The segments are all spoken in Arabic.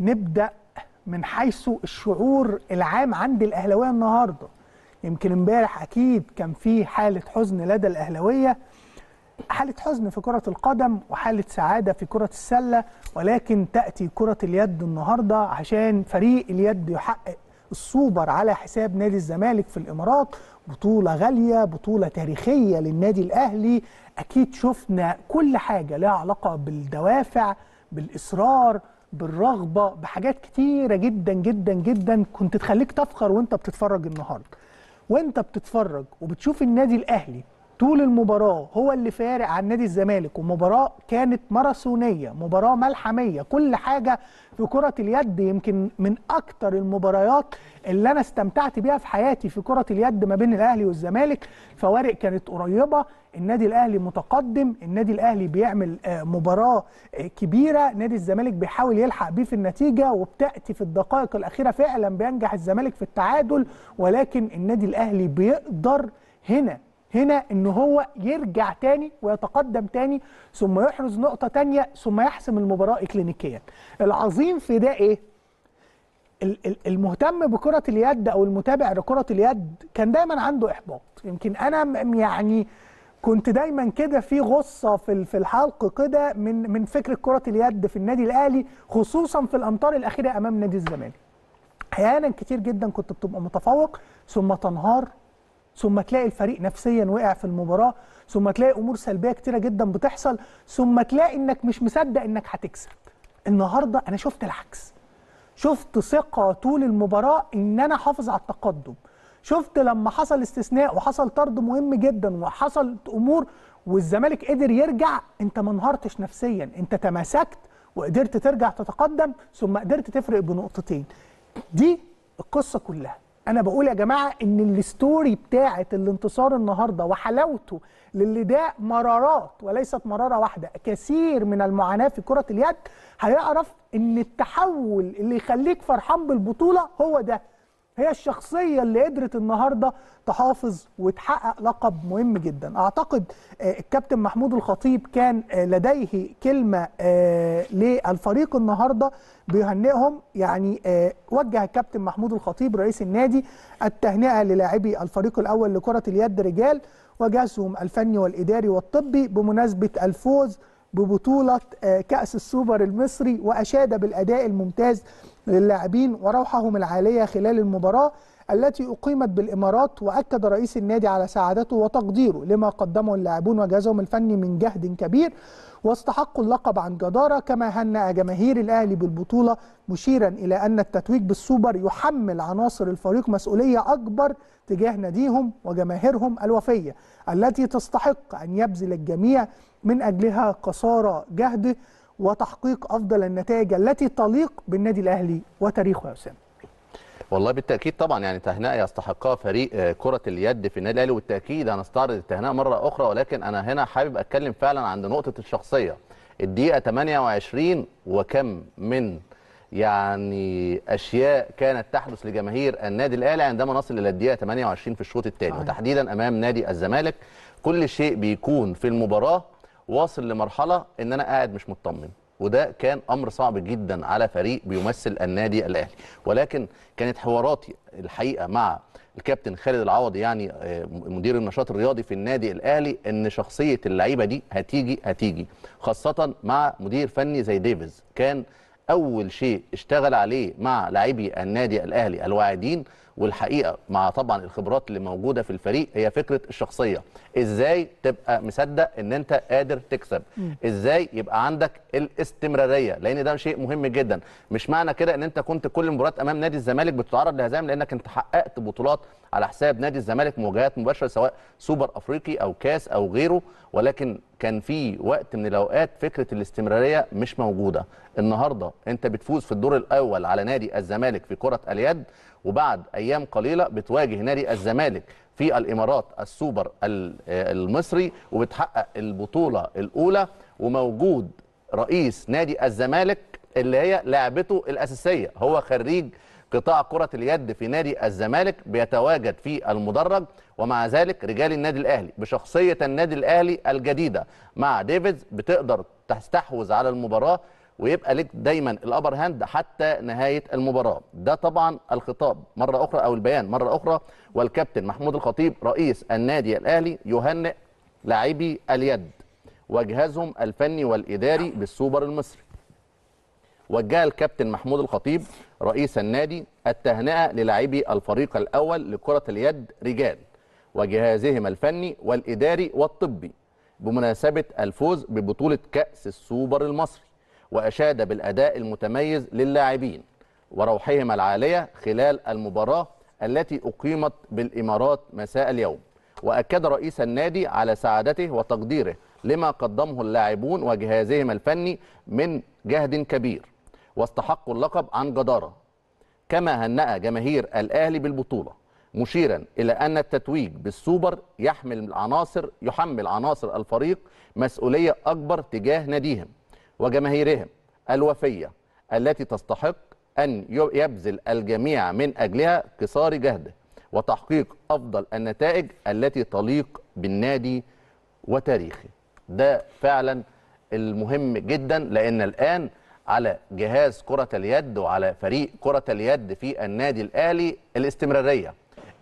نبدا من حيث الشعور العام عند الاهلاويه النهارده يمكن امبارح اكيد كان في حاله حزن لدى الاهلاويه حاله حزن في كره القدم وحاله سعاده في كره السله ولكن تاتي كره اليد النهارده عشان فريق اليد يحقق السوبر على حساب نادي الزمالك في الامارات بطوله غاليه بطوله تاريخيه للنادي الاهلي اكيد شفنا كل حاجه لها علاقه بالدوافع بالاصرار بالرغبه بحاجات كتيره جدا جدا جدا كنت تخليك تفخر وانت بتتفرج النهارده وانت بتتفرج وبتشوف النادي الاهلي طول المباراه هو اللي فارق عن نادي الزمالك ومباراه كانت ماراثونيه مباراه ملحميه كل حاجه في كره اليد يمكن من اكتر المباريات اللي انا استمتعت بيها في حياتي في كره اليد ما بين الاهلي والزمالك فوارق كانت قريبه النادي الاهلي متقدم النادي الاهلي بيعمل آه، مباراه آه، كبيره نادي الزمالك بيحاول يلحق بيه في النتيجه وبتاتي في الدقائق الاخيره فعلا بينجح الزمالك في التعادل ولكن النادي الاهلي بيقدر هنا هنا ان هو يرجع تاني ويتقدم تاني ثم يحرز نقطه تانية ثم يحسم المباراه اكلينيكيا العظيم في ده ايه المهتم بكره اليد او المتابع لكره اليد كان دايما عنده احباط يمكن انا يعني كنت دايما كده في غصه في في الحلق كده من من فكره كره اليد في النادي الاهلي خصوصا في الامطار الاخيره امام نادي الزمالك احيانا كتير جدا كنت بتبقى متفوق ثم تنهار ثم تلاقي الفريق نفسيا وقع في المباراه ثم تلاقي امور سلبيه كتيره جدا بتحصل ثم تلاقي انك مش مصدق انك هتكسب النهارده انا شفت العكس شفت ثقه طول المباراه ان انا حافظ على التقدم شفت لما حصل استثناء وحصل طرد مهم جدا وحصل امور والزمالك قدر يرجع انت ما انهارتش نفسيا انت تماسكت وقدرت ترجع تتقدم ثم قدرت تفرق بنقطتين دي القصه كلها انا بقول يا جماعه ان الستوري بتاعه الانتصار النهارده وحلاوته للي ده مرارات وليست مراره واحده كثير من المعاناه في كره اليد هيعرف ان التحول اللي يخليك فرحان بالبطوله هو ده هي الشخصية اللي قدرت النهاردة تحافظ وتحقق لقب مهم جدا أعتقد آه، الكابتن محمود الخطيب كان آه، لديه كلمة آه، للفريق النهاردة بيهنئهم يعني وجه الكابتن محمود الخطيب رئيس النادي التهنئة للاعبي الفريق الأول لكرة اليد رجال وجهزهم الفني والإداري والطبي بمناسبة الفوز ببطولة آه، كأس السوبر المصري وأشاد بالأداء الممتاز للاعبين وروحهم العالية خلال المباراة التي أقيمت بالإمارات وأكد رئيس النادي على سعادته وتقديره لما قدمه اللاعبون وجهازهم الفني من جهد كبير واستحقوا اللقب عن جدارة كما هنأ جماهير الأهلي بالبطولة مشيرا إلى أن التتويج بالسوبر يحمل عناصر الفريق مسؤولية أكبر تجاه ناديهم وجماهيرهم الوفية التي تستحق أن يبذل الجميع من أجلها قصارى جهد وتحقيق أفضل النتائج التي تليق بالنادي الأهلي وتاريخه يا أسامة والله بالتاكيد طبعا يعني تهنئه يستحقها فريق آه، كره اليد في النادي الاهلي وبالتاكيد هنستعرض التهنئه مره اخرى ولكن انا هنا حابب اتكلم فعلا عند نقطه الشخصيه الدقيقه 28 وكم من يعني اشياء كانت تحدث لجماهير النادي الاهلي عندما نصل الى الدقيقه 28 في الشوط الثاني وتحديدا امام نادي الزمالك كل شيء بيكون في المباراه واصل لمرحله ان انا قاعد مش مطمن وده كان امر صعب جدا على فريق بيمثل النادي الاهلي ولكن كانت حواراتي الحقيقه مع الكابتن خالد العوضي يعني آه، مدير النشاط الرياضي في النادي الاهلي ان شخصيه اللعيبه دي هتيجي هتيجي خاصه مع مدير فني زي ديفيز كان اول شيء اشتغل عليه مع لاعبي النادي الاهلي الواعدين والحقيقه مع طبعا الخبرات اللي موجوده في الفريق هي فكره الشخصيه ازاي تبقى مصدق ان انت قادر تكسب ازاي يبقى عندك الاستمراريه لان ده شيء مهم جدا مش معنى كده ان انت كنت كل مباراه امام نادي الزمالك بتتعرض لهزائم لانك انت حققت بطولات على حساب نادي الزمالك مواجهات مباشره سواء سوبر افريقي او كاس او غيره ولكن كان في وقت من الاوقات فكره الاستمراريه مش موجوده النهارده انت بتفوز في الدور الاول على نادي الزمالك في كره اليد وبعد ايام قليله بتواجه نادي الزمالك في الامارات السوبر المصري وبتحقق البطوله الاولى وموجود رئيس نادي الزمالك اللي هي لعبته الاساسيه هو خريج قطاع كرة اليد في نادي الزمالك بيتواجد في المدرج ومع ذلك رجال النادي الأهلي بشخصية النادي الأهلي الجديدة مع ديفيدز بتقدر تستحوذ على المباراة ويبقى لك دايما الابر هاند حتى نهايه المباراه ده طبعا الخطاب مره اخرى او البيان مره اخرى والكابتن محمود الخطيب رئيس النادي الاهلي يهنئ لاعبي اليد وجهازهم الفني والاداري بالسوبر المصري وجه الكابتن محمود الخطيب رئيس النادي التهنئه للاعبي الفريق الاول لكره اليد رجال وجهازهم الفني والاداري والطبي بمناسبه الفوز ببطوله كاس السوبر المصري وأشاد بالأداء المتميز للاعبين وروحهم العالية خلال المباراة التي أقيمت بالإمارات مساء اليوم وأكد رئيس النادي على سعادته وتقديره لما قدمه اللاعبون وجهازهم الفني من جهد كبير واستحقوا اللقب عن جدارة كما هنأ جماهير الأهلي بالبطولة مشيرا إلى أن التتويج بالسوبر يحمل عناصر يحمل عناصر الفريق مسؤولية أكبر تجاه ناديهم وجماهيرهم الوفية التي تستحق أن يبذل الجميع من أجلها قصار جهده وتحقيق أفضل النتائج التي تليق بالنادي وتاريخه ده فعلا المهم جدا لأن الآن على جهاز كرة اليد وعلى فريق كرة اليد في النادي الأهلي الاستمرارية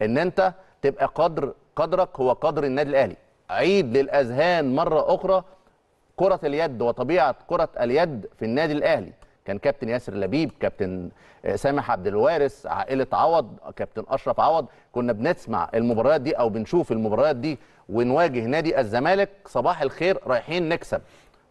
ان انت تبقى قدر قدرك هو قدر النادي الاهلي عيد للاذهان مره اخرى كره اليد وطبيعه كره اليد في النادي الاهلي كان كابتن ياسر لبيب كابتن آه، سامح عبد الوارث عائله عوض كابتن اشرف عوض كنا بنسمع المباريات دي او بنشوف المباريات دي ونواجه نادي الزمالك صباح الخير رايحين نكسب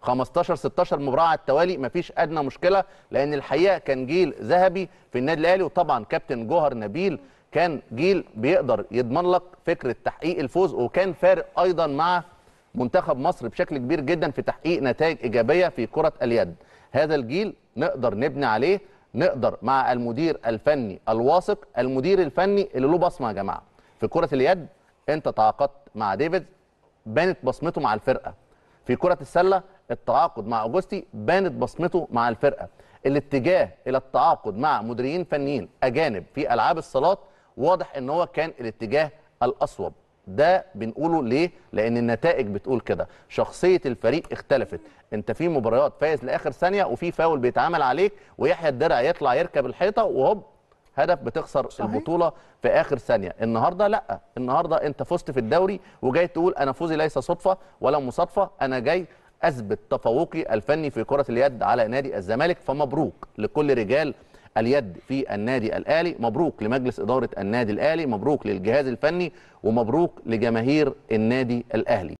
15 16 مباراه على التوالي مفيش ادنى مشكله لان الحقيقه كان جيل ذهبي في النادي الاهلي وطبعا كابتن جوهر نبيل كان جيل بيقدر يضمن لك فكره تحقيق الفوز وكان فارق ايضا مع منتخب مصر بشكل كبير جدا في تحقيق نتائج ايجابيه في كره اليد هذا الجيل نقدر نبني عليه نقدر مع المدير الفني الواثق المدير الفني اللي له بصمه يا جماعه في كره اليد انت تعاقدت مع ديفيد بانت بصمته مع الفرقه في كره السله التعاقد مع اوجستي بانت بصمته مع الفرقه الاتجاه الى التعاقد مع مديرين فنيين اجانب في العاب الصالات واضح ان هو كان الاتجاه الاصوب ده بنقوله ليه؟ لأن النتائج بتقول كده، شخصية الفريق اختلفت، أنت في مباريات فايز لآخر ثانية وفي فاول بيتعمل عليك ويحيى الدرع يطلع يركب الحيطة وهوب هدف بتخسر صحيح. البطوله في اخر ثانيه النهارده لا النهارده انت فزت في الدوري وجاي تقول انا فوزي ليس صدفه ولا مصادفه انا جاي اثبت تفوقي الفني في كره اليد على نادي الزمالك فمبروك لكل رجال اليد في النادي الأهلي مبروك لمجلس إدارة النادي الأهلي مبروك للجهاز الفني ومبروك لجماهير النادي الأهلي